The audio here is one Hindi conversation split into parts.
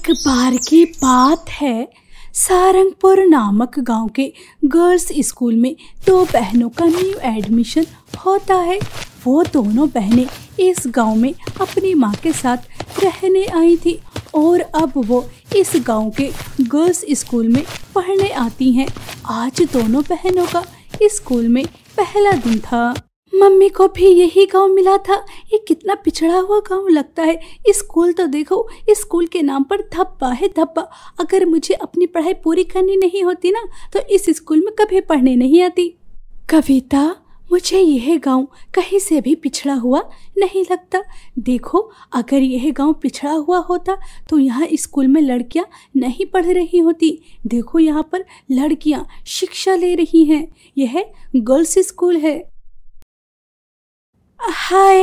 एक बार की बात है सारंगपुर नामक गांव के गर्ल्स स्कूल में दो बहनों का न्यू एडमिशन होता है वो दोनों बहनें इस गांव में अपनी माँ के साथ रहने आई थी और अब वो इस गांव के गर्ल्स स्कूल में पढ़ने आती हैं आज दोनों बहनों का स्कूल में पहला दिन था मम्मी को भी यही गांव मिला था ये कितना पिछड़ा हुआ गांव लगता है स्कूल तो देखो स्कूल के नाम पर धब्बा है धब्बा अगर मुझे अपनी पढ़ाई पूरी करनी नहीं होती ना तो इस स्कूल में कभी पढ़ने नहीं आती कविता मुझे यह गांव कहीं से भी पिछड़ा हुआ नहीं लगता देखो अगर यह गांव पिछड़ा हुआ होता तो यहाँ स्कूल में लड़कियाँ नहीं पढ़ रही होती देखो यहाँ पर लड़कियाँ शिक्षा ले रही हैं यह गर्ल्स स्कूल है हाय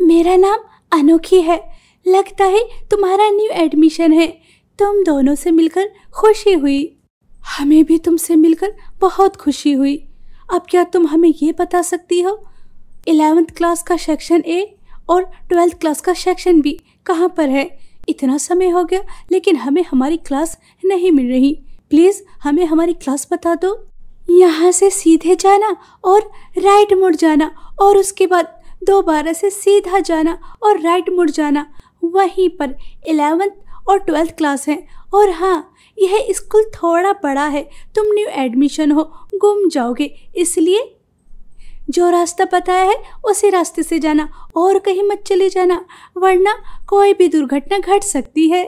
मेरा नाम अनोखी है लगता है तुम्हारा न्यू एडमिशन है तुम दोनों से मिलकर खुशी हुई हमें भी तुमसे मिलकर बहुत खुशी हुई अब क्या तुम हमें ये बता सकती हो एलेवेंथ क्लास का सेक्शन ए और ट्वेल्थ क्लास का सेक्शन बी कहाँ पर है इतना समय हो गया लेकिन हमें हमारी क्लास नहीं मिल रही प्लीज़ हमें हमारी क्लास बता दो यहाँ से सीधे जाना और राइट मुड़ जाना और उसके बाद दोबारा से सीधा जाना और राइट मुड़ जाना वहीं पर एलेवेंथ और ट्वेल्थ क्लास है और हाँ यह स्कूल थोड़ा बड़ा है तुम न्यू एडमिशन हो गुम जाओगे इसलिए जो रास्ता बताया है उसी रास्ते से जाना और कहीं मत चले जाना वरना कोई भी दुर्घटना घट सकती है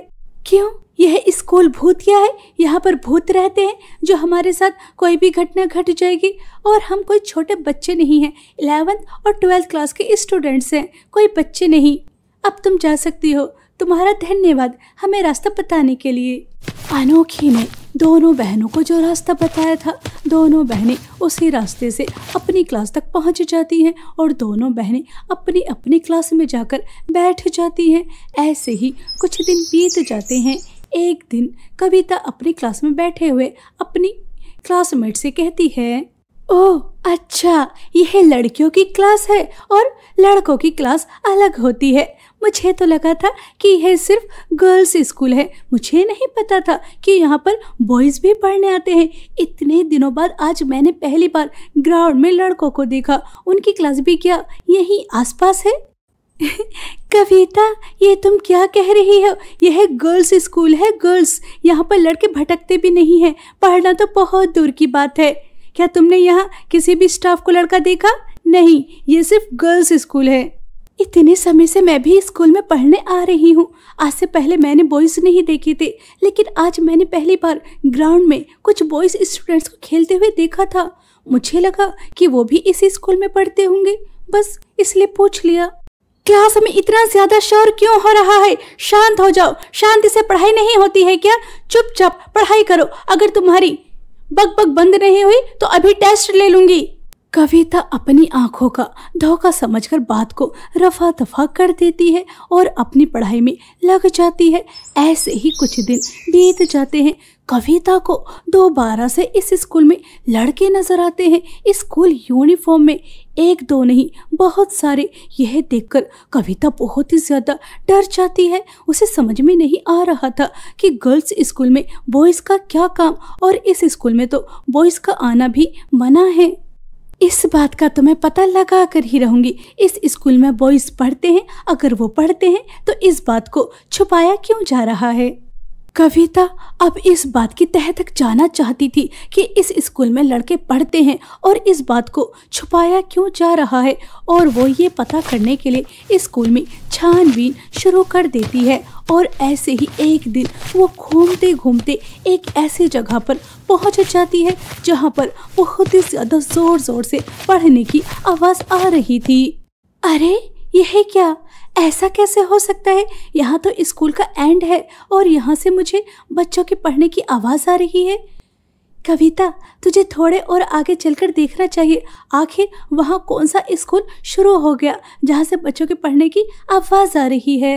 क्यों यह स्कूल भूतिया है यहाँ पर भूत रहते हैं जो हमारे साथ कोई भी घटना घट जाएगी और हम कोई छोटे बच्चे नहीं हैं इलेवेंथ और ट्वेल्थ क्लास के स्टूडेंट्स हैं कोई बच्चे नहीं अब तुम जा सकती हो तुम्हारा धन्यवाद हमें रास्ता बताने के लिए अनोखी ने दोनों बहनों को जो रास्ता बताया था दोनों बहनें उसी रास्ते से अपनी क्लास तक पहुंच जाती हैं और दोनों बहनें अपनी अपनी क्लास में जाकर बैठ जाती हैं ऐसे ही कुछ दिन बीत जाते हैं एक दिन कविता अपनी क्लास में बैठे हुए अपनी क्लासमेट से कहती है ओह अच्छा यह लड़कियों की क्लास है और लड़कों की क्लास अलग होती है मुझे तो लगा था कि यह सिर्फ गर्ल्स स्कूल है मुझे नहीं पता था कि यहाँ पर बॉयज़ भी पढ़ने आते हैं इतने दिनों बाद आज मैंने पहली बार ग्राउंड में लड़कों को देखा उनकी क्लास भी क्या यही आसपास है कविता ये तुम क्या कह रही हो यह गर्ल्स स्कूल है गर्ल्स यहाँ पर लड़के भटकते भी नहीं हैं पढ़ना तो बहुत दूर की बात है क्या तुमने यहाँ किसी भी स्टाफ को लड़का देखा नहीं ये सिर्फ गर्ल्स स्कूल है इतने समय से मैं भी स्कूल में पढ़ने आ रही हूँ आज से पहले मैंने बॉयज़ नहीं देखे थे लेकिन आज मैंने पहली बार ग्राउंड में कुछ बॉयज़ स्टूडेंट्स को खेलते हुए देखा था मुझे लगा कि वो भी इसी स्कूल में पढ़ते होंगे बस इसलिए पूछ लिया क्लास में इतना ज़्यादा शोर क्यों हो रहा है शांत हो जाओ शांति से पढ़ाई नहीं होती है क्या चुपचाप पढ़ाई करो अगर तुम्हारी बग बग बंद नहीं हुई तो अभी टेस्ट ले लूंगी कविता अपनी आंखों का धोखा समझकर बात को रफा दफा कर देती है और अपनी पढ़ाई में लग जाती है ऐसे ही कुछ दिन बीत जाते हैं कविता को दोबारा से इस स्कूल में लड़के नजर आते हैं स्कूल यूनिफॉर्म में एक दो नहीं बहुत सारे यह देखकर कविता बहुत ही ज़्यादा डर जाती है उसे समझ में नहीं आ रहा था कि गर्ल्स स्कूल में बॉयज़ का क्या काम और इस स्कूल में तो बॉयज़ का आना भी मना है इस बात का तो मैं पता लगा कर ही रहूंगी इस स्कूल में बॉयज़ पढ़ते हैं अगर वो पढ़ते हैं तो इस बात को छुपाया क्यों जा रहा है कविता अब इस बात की तह तक जाना चाहती थी कि इस स्कूल में लड़के पढ़ते हैं और इस बात को छुपाया क्यों जा रहा है और वो ये पता करने के लिए स्कूल में छानबीन शुरू कर देती है और ऐसे ही एक दिन वो घूमते घूमते एक ऐसी जगह पर पहुंच जाती है जहां पर बहुत ही ज़्यादा ज़ोर ज़ोर से पढ़ने की आवाज़ आ रही थी अरे यह क्या ऐसा कैसे हो सकता है यहाँ तो स्कूल का एंड है और यहाँ से मुझे बच्चों के पढ़ने की आवाज़ आ रही है कविता तुझे थोड़े और आगे चलकर देखना चाहिए आखिर वहाँ कौन सा स्कूल शुरू हो गया जहाँ से बच्चों के पढ़ने की आवाज़ आ रही है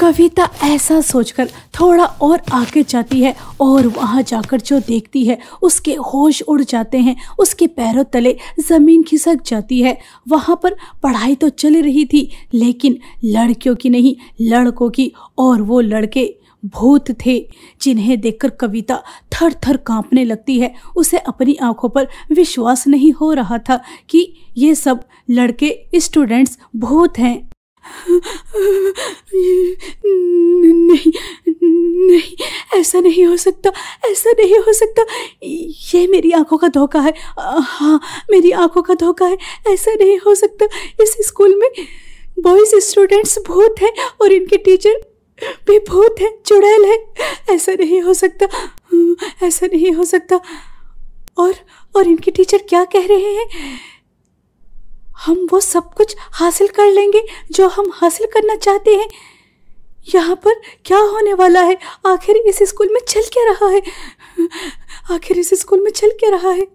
कविता ऐसा सोचकर थोड़ा और आगे जाती है और वहाँ जाकर जो देखती है उसके होश उड़ जाते हैं उसके पैरों तले ज़मीन खिसक जाती है वहाँ पर पढ़ाई तो चल रही थी लेकिन लड़कियों की नहीं लड़कों की और वो लड़के भूत थे जिन्हें देखकर कविता थर थर कांपने लगती है उसे अपनी आंखों पर विश्वास नहीं हो रहा था कि ये सब लड़के स्टूडेंट्स भूत हैं नहीं नहीं ऐसा नहीं हो सकता ऐसा नहीं हो सकता ये मेरी आंखों का धोखा है हाँ मेरी आंखों का धोखा है ऐसा नहीं हो सकता इस स्कूल में बॉयज़ स्टूडेंट्स भूत हैं और इनके टीचर भी भूत हैं चुड़ैल है ऐसा नहीं हो सकता ऐसा नहीं हो सकता और और इनके टीचर क्या कह रहे हैं हम वो सब कुछ हासिल कर लेंगे जो हम हासिल करना चाहते हैं यहाँ पर क्या होने वाला है आखिर इस स्कूल में चल क्या रहा है आखिर इस स्कूल में चल क्या रहा है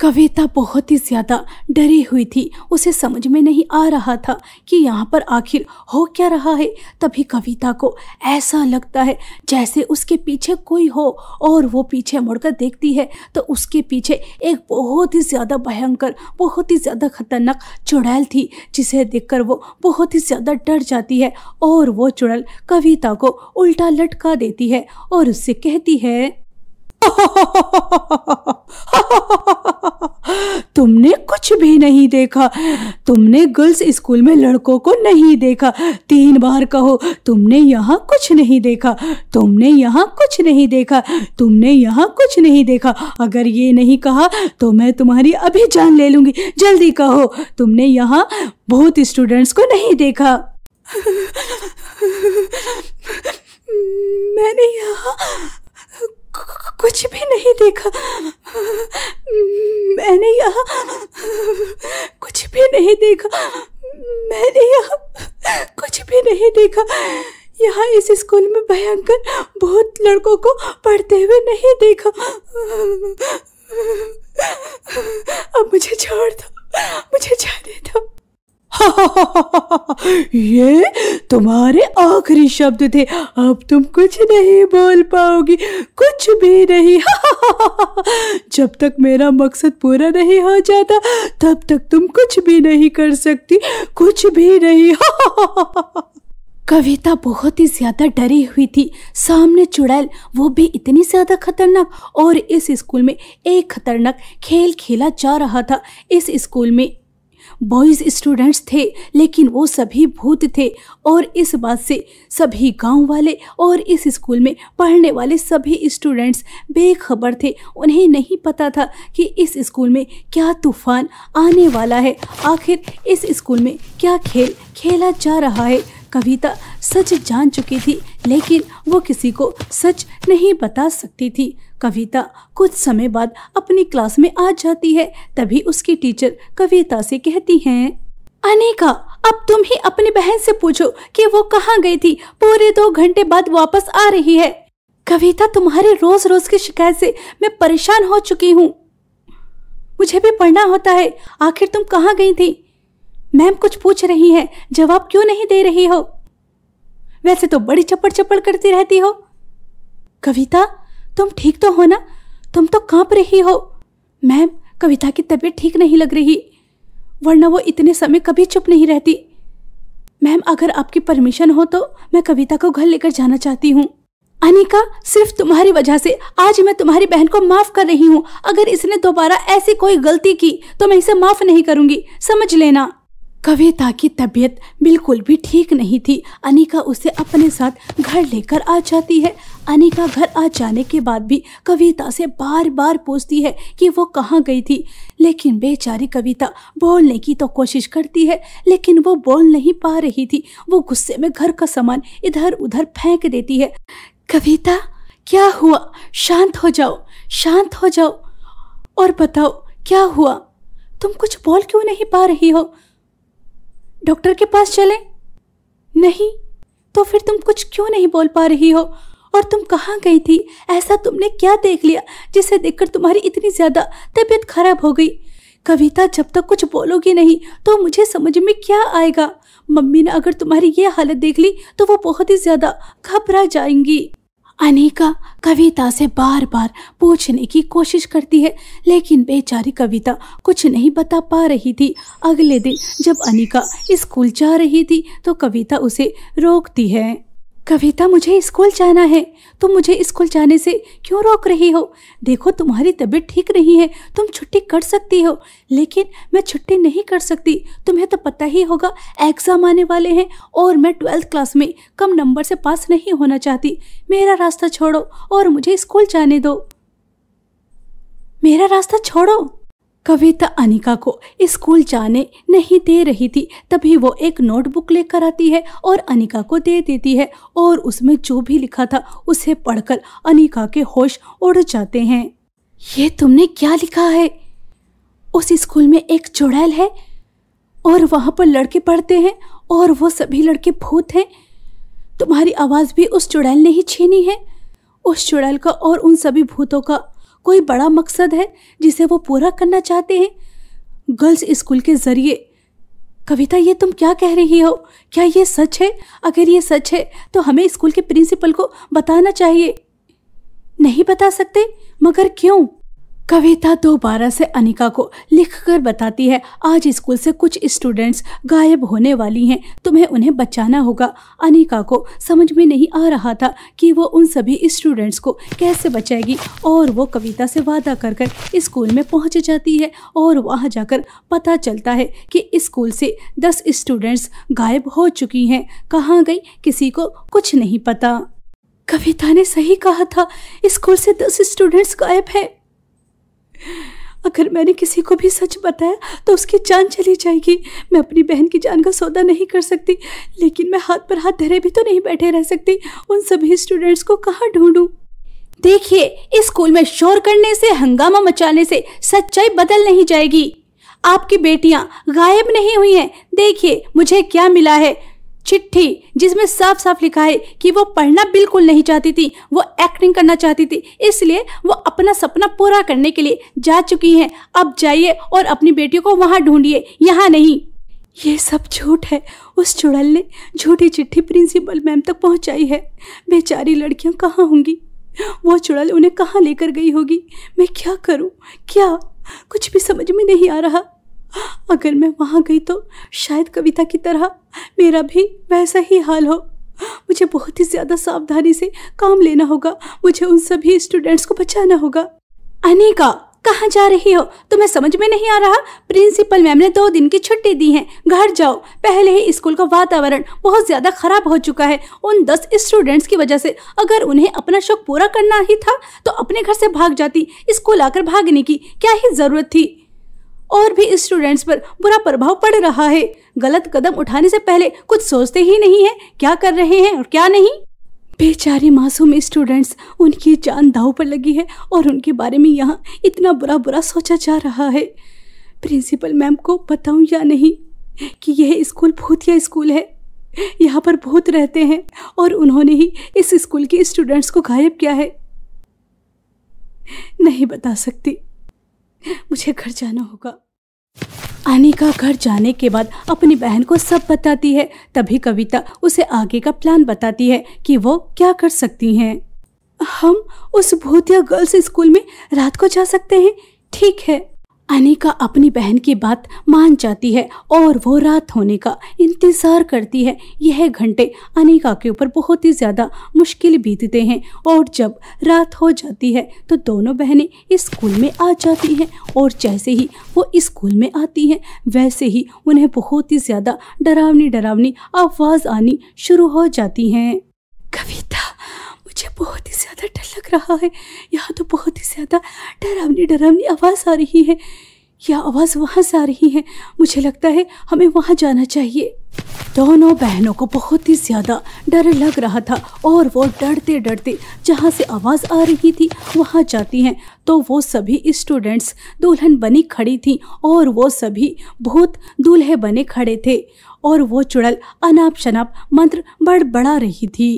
कविता बहुत ही ज़्यादा डरी हुई थी उसे समझ में नहीं आ रहा था कि यहाँ पर आखिर हो क्या रहा है तभी कविता को ऐसा लगता है जैसे उसके पीछे कोई हो और वो पीछे मुड़कर देखती है तो उसके पीछे एक बहुत ही ज़्यादा भयंकर बहुत ही ज़्यादा खतरनाक चुड़ैल थी जिसे देखकर वो बहुत ही ज़्यादा डर जाती है और वो चुड़ैल कविता को उल्टा लटका देती है और उससे कहती है तुमने कुछ भी नहीं देखा तुमने गर्ल्स स्कूल में लड़कों को नहीं देखा तीन बार कहो तुमने यहाँ कुछ नहीं देखा तुमने यहाँ कुछ नहीं देखा तुमने यहाँ कुछ नहीं देखा अगर ये नहीं कहा तो मैं तुम्हारी अभी जान ले लूंगी जल्दी कहो तुमने यहाँ बहुत स्टूडेंट्स को नहीं देखा मैंने यहाँ कुछ भी नहीं देखा मैंने यहाँ कुछ भी नहीं देखा मैंने यहाँ कुछ भी नहीं देखा यहाँ इस स्कूल में भयंकर बहुत लड़कों को पढ़ते हुए नहीं देखा अब मुझे छोड़ दो मुझे जाने दो ये तुम्हारे आखिरी शब्द थे अब तुम कुछ नहीं बोल पाओगी कुछ भी नहीं जब तक मेरा मकसद पूरा नहीं हो जाता तब तक तुम कुछ भी नहीं कर सकती कुछ भी नहीं कविता बहुत ही ज्यादा डरी हुई थी सामने चुड़ैल वो भी इतनी ज्यादा खतरनाक और इस स्कूल में एक खतरनाक खेल खेला जा रहा था इस स्कूल में बॉयज स्टूडेंट्स थे लेकिन वो सभी भूत थे और इस बात से सभी गांव वाले और इस स्कूल में पढ़ने वाले सभी स्टूडेंट्स बेखबर थे उन्हें नहीं पता था कि इस स्कूल में क्या तूफान आने वाला है आखिर इस स्कूल में क्या खेल खेला जा रहा है कविता तो सच जान चुकी थी लेकिन वो किसी को सच नहीं बता सकती थी कविता तो कुछ समय बाद अपनी क्लास में आ जाती है तभी उसकी टीचर कविता से कहती हैं अनेका अब तुम ही अपनी बहन से पूछो कि वो कहाँ गई थी पूरे दो घंटे बाद वापस आ रही है कविता तुम्हारे रोज रोज की शिकायत से मैं परेशान हो चुकी हूँ मुझे भी पढ़ना होता है आखिर तुम कहाँ गई थी मैम कुछ पूछ रही हैं जवाब क्यों नहीं दे रही हो वैसे तो बड़ी चपड़ चपड़ करती रहती हो कविता तुम ठीक तो हो ना तुम तो कांप रही हो मैम कविता की तबीयत ठीक नहीं लग रही वरना वो इतने समय कभी चुप नहीं रहती मैम अगर आपकी परमिशन हो तो मैं कविता को घर लेकर जाना चाहती हूँ अनिका सिर्फ तुम्हारी वजह से आज मैं तुम्हारी बहन को माफ कर रही हूँ अगर इसने दोबारा ऐसी कोई गलती की तो मैं इसे माफ नहीं करूंगी समझ लेना कविता की तबीयत बिल्कुल भी ठीक नहीं थी अनिका उसे अपने साथ घर लेकर आ जाती है अनिका घर आ जाने के बाद भी कविता से बार बार पूछती है कि वो कहाँ गई थी लेकिन बेचारी कविता बोलने की तो कोशिश करती है लेकिन वो बोल नहीं पा रही थी वो गुस्से में घर का सामान इधर उधर फेंक देती है कविता क्या हुआ शांत हो जाओ शांत हो जाओ और बताओ क्या हुआ तुम कुछ बोल क्यों नहीं पा रही हो डॉक्टर के पास चले नहीं तो फिर तुम कुछ क्यों नहीं बोल पा रही हो और तुम कहाँ गई थी ऐसा तुमने क्या देख लिया जिसे देखकर तुम्हारी इतनी ज़्यादा तबीयत खराब हो गई कविता जब तक कुछ बोलोगी नहीं तो मुझे समझ में क्या आएगा मम्मी ने अगर तुम्हारी ये हालत देख ली तो वो बहुत ही ज़्यादा घबरा जाएंगी अनिका कविता से बार बार पूछने की कोशिश करती है लेकिन बेचारी कविता कुछ नहीं बता पा रही थी अगले दिन जब अनिका स्कूल जा रही थी तो कविता उसे रोकती है कविता मुझे स्कूल जाना है तुम मुझे स्कूल जाने से क्यों रोक रही हो देखो तुम्हारी तबीयत ठीक नहीं है तुम छुट्टी कर सकती हो लेकिन मैं छुट्टी नहीं कर सकती तुम्हें तो पता ही होगा एग्ज़ाम आने वाले हैं और मैं ट्वेल्थ क्लास में कम नंबर से पास नहीं होना चाहती मेरा रास्ता छोड़ो और मुझे स्कूल जाने दो मेरा रास्ता छोड़ो कविता तो अनिका को स्कूल जाने नहीं दे रही थी तभी वो एक नोटबुक लेकर आती है और अनिका को दे देती है और उसमें जो भी लिखा था उसे पढ़कर अनिका के होश उड़ जाते हैं ये तुमने क्या लिखा है उस स्कूल में एक चुड़ैल है और वहाँ पर लड़के पढ़ते हैं और वो सभी लड़के भूत हैं तुम्हारी आवाज़ भी उस चुड़ैल ने ही छीनी है उस चुड़ैल का और उन सभी भूतों का कोई बड़ा मकसद है जिसे वो पूरा करना चाहते हैं गर्ल्स स्कूल के ज़रिए कविता ये तुम क्या कह रही हो क्या ये सच है अगर ये सच है तो हमें स्कूल के प्रिंसिपल को बताना चाहिए नहीं बता सकते मगर क्यों कविता दोबारा से अनिका को लिखकर बताती है आज स्कूल से कुछ स्टूडेंट्स गायब होने वाली हैं तुम्हें उन्हें बचाना होगा अनिका को समझ में नहीं आ रहा था कि वो उन सभी स्टूडेंट्स को कैसे बचाएगी और वो कविता से वादा कर कर स्कूल में पहुंच जाती है और वहां जाकर पता चलता है कि स्कूल से दस स्टूडेंट्स गायब हो चुकी हैं कहाँ गई किसी को कुछ नहीं पता कविता ने सही कहा था स्कूल से दस स्टूडेंट्स गायब हैं अगर मैंने किसी को भी सच बताया तो उसकी जान चली जाएगी मैं अपनी बहन की जान का सौदा नहीं कर सकती लेकिन मैं हाथ पर हाथ धरे भी तो नहीं बैठे रह सकती उन सभी स्टूडेंट्स को कहाँ ढूंढूं देखिए इस स्कूल में शोर करने से हंगामा मचाने से सच्चाई बदल नहीं जाएगी आपकी बेटियां गायब नहीं हुई हैं देखिए मुझे क्या मिला है चिट्ठी जिसमें साफ साफ लिखा है कि वो पढ़ना बिल्कुल नहीं चाहती थी वो एक्टिंग करना चाहती थी इसलिए वो अपना सपना पूरा करने के लिए जा चुकी हैं अब जाइए और अपनी बेटियों को वहाँ ढूंढिए यहाँ नहीं ये सब झूठ है उस चुड़ल ने झूठी चिट्ठी प्रिंसिपल मैम तक पहुँचाई है बेचारी लड़कियाँ कहाँ होंगी वो चुड़ल उन्हें कहाँ लेकर गई होगी मैं क्या करूँ क्या कुछ भी समझ में नहीं आ रहा अगर मैं वहाँ गई तो शायद कविता की तरह मेरा भी वैसा ही हाल हो मुझे बहुत ही ज़्यादा सावधानी से काम लेना होगा मुझे उन सभी स्टूडेंट्स को बचाना होगा अनिका कहाँ जा रही हो तुम्हें समझ में नहीं आ रहा प्रिंसिपल मैम ने दो दिन की छुट्टी दी है घर जाओ पहले ही स्कूल का वातावरण बहुत ज़्यादा खराब हो चुका है उन दस स्टूडेंट्स की वजह से अगर उन्हें अपना शौक पूरा करना ही था तो अपने घर से भाग जाती स्कूल आकर भागने की क्या ही ज़रूरत थी और भी स्टूडेंट्स पर बुरा प्रभाव पड़ रहा है गलत कदम उठाने से पहले कुछ सोचते ही नहीं है क्या कर रहे हैं और क्या नहीं बेचारे मासूम स्टूडेंट्स उनकी जान दाव पर लगी है और उनके बारे में यहाँ इतना बुरा बुरा सोचा जा रहा है प्रिंसिपल मैम को बताऊँ या नहीं कि यह स्कूल भूतिया स्कूल है यहाँ पर भूत रहते हैं और उन्होंने ही इस स्कूल के स्टूडेंट्स को गायब किया है नहीं बता सकती मुझे घर जाना होगा अनिका घर जाने के बाद अपनी बहन को सब बताती है तभी कविता उसे आगे का प्लान बताती है कि वो क्या कर सकती हैं हम उस भूतिया गर्ल्स स्कूल में रात को जा सकते हैं ठीक है अनिका अपनी बहन की बात मान जाती है और वो रात होने का इंतज़ार करती है यह घंटे अनिका के ऊपर बहुत ही ज़्यादा मुश्किल बीतते हैं और जब रात हो जाती है तो दोनों बहनें स्कूल में आ जाती हैं और जैसे ही वो स्कूल में आती हैं वैसे ही उन्हें बहुत ही ज़्यादा डरावनी डरावनी आवाज़ आनी शुरू हो जाती है कविता मुझे बहुत ही ज़्यादा डर लग रहा है यहाँ तो बहुत ही ज़्यादा डरावनी डरावनी आवाज़ आ रही है यह आवाज़ वहाँ से आ रही है मुझे लगता है हमें वहाँ जाना चाहिए दोनों बहनों को बहुत ही ज़्यादा डर लग रहा था और वो डरते डरते जहाँ से आवाज़ आ रही थी वहाँ जाती हैं तो वो सभी स्टूडेंट्स दुल्हन बनी खड़ी थी और वो सभी भूत दूल्हे बने खड़े थे और वो चुड़ैल अनाप शनाप मंत्र बड़बड़ा रही थी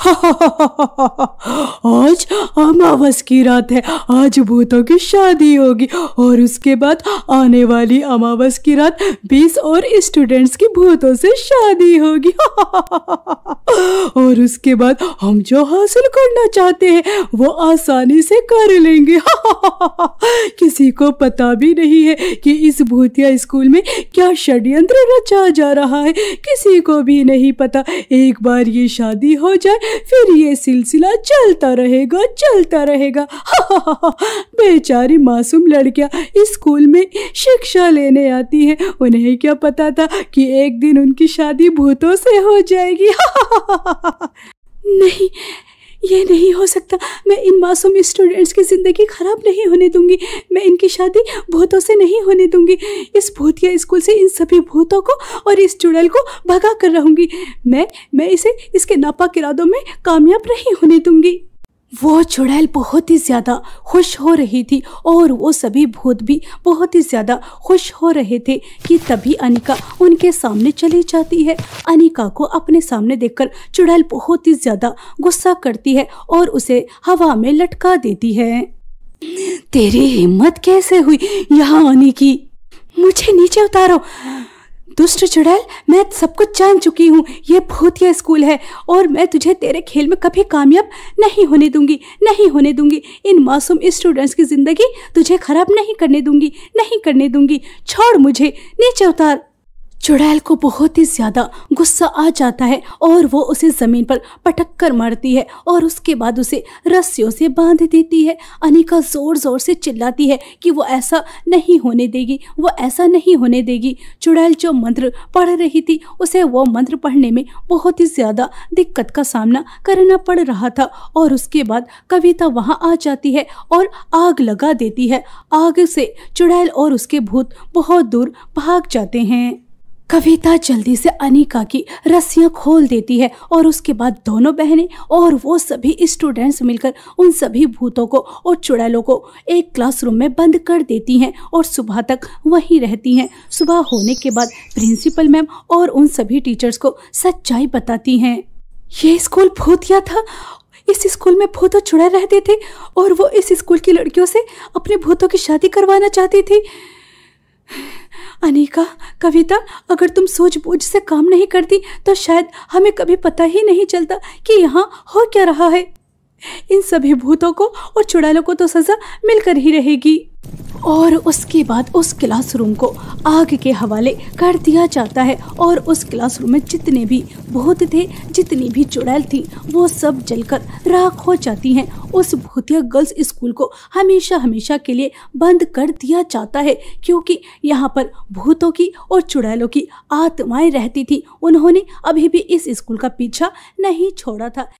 आज अमावस की रात है आज भूतों की शादी होगी और उसके बाद आने वाली अमावस की रात बीस और स्टूडेंट्स की भूतों से शादी होगी और उसके बाद हम जो हासिल करना चाहते हैं वो आसानी से कर लेंगे किसी को पता भी नहीं है कि इस भूतिया स्कूल में क्या षड्यंत्र रचा जा रहा है किसी को भी नहीं पता एक बार ये शादी हो जाए फिर ये सिलसिला चलता रहेगा चलता रहेगा बेचारी मासूम लड़कियाँ स्कूल में शिक्षा लेने आती हैं उन्हें क्या पता था कि एक दिन उनकी शादी भूतों से हो जाएगी नहीं ये नहीं हो सकता मैं इन मासूम स्टूडेंट्स की ज़िंदगी ख़राब नहीं होने दूंगी मैं इनकी शादी भूतों से नहीं होने दूंगी इस भूतिया स्कूल से इन सभी भूतों को और इस चुड़ैल को भगा कर रहूँगी मैं मैं इसे इसके नापाक इरादों में कामयाब नहीं होने दूँगी वो चुड़ैल बहुत ही ज़्यादा खुश हो रही थी और वो सभी भूत भी बहुत ही ज़्यादा खुश हो रहे थे कि तभी अनिका उनके सामने चली जाती है अनिका को अपने सामने देखकर चुड़ैल बहुत ही ज़्यादा गुस्सा करती है और उसे हवा में लटका देती है तेरी हिम्मत कैसे हुई यहाँ आने की मुझे नीचे उतारो दुष्ट चुड़ैल मैं सब कुछ जान चुकी हूँ ये भूतिया स्कूल है और मैं तुझे तेरे खेल में कभी कामयाब नहीं होने दूंगी नहीं होने दूंगी इन मासूम स्टूडेंट्स की ज़िंदगी तुझे ख़राब नहीं करने दूंगी नहीं करने दूंगी छोड़ मुझे नीचे उतार चुड़ैल को बहुत ही ज्यादा गुस्सा आ जाता है और वो उसे जमीन पर पटक कर मारती है और उसके बाद उसे रस्सियों से बांध देती है अनिका जोर जोर से चिल्लाती है कि वो ऐसा नहीं होने देगी वो ऐसा नहीं होने देगी चुड़ैल जो मंत्र पढ़ रही थी उसे वो मंत्र पढ़ने में बहुत ही ज्यादा दिक्कत का सामना करना पड़ रहा था और उसके बाद कविता वहाँ आ जाती है और आग लगा देती है आग से चुड़ैल और उसके भूत बहुत दूर भाग जाते हैं कविता जल्दी से अनिका की रस्सियाँ खोल देती है और उसके बाद दोनों बहनें और वो सभी स्टूडेंट्स मिलकर उन सभी भूतों को और चुड़ैलों को एक क्लासरूम में बंद कर देती हैं और सुबह तक वहीं रहती हैं सुबह होने के बाद प्रिंसिपल मैम और उन सभी टीचर्स को सच्चाई बताती हैं ये स्कूल भूतिया था इस स्कूल में भूत और चुड़ैल रहते थे और वो इस स्कूल की लड़कियों से अपने भूतों की शादी करवाना चाहती थी अनिका कविता अगर तुम बूझ से काम नहीं करती तो शायद हमें कभी पता ही नहीं चलता कि यहाँ हो क्या रहा है इन सभी भूतों को और चुड़ैलों को तो सजा मिलकर ही रहेगी और उसके बाद उस क्लासरूम को आग के हवाले कर दिया जाता है और उस क्लासरूम में जितने भी भूत थे जितनी भी चुड़ैल थी वो सब जलकर राख हो जाती हैं उस भूतिया गर्ल्स स्कूल को हमेशा हमेशा के लिए बंद कर दिया जाता है क्योंकि यहाँ पर भूतों की और चुड़ैलों की आत्माएं रहती थी उन्होंने अभी भी इस स्कूल का पीछा नहीं छोड़ा था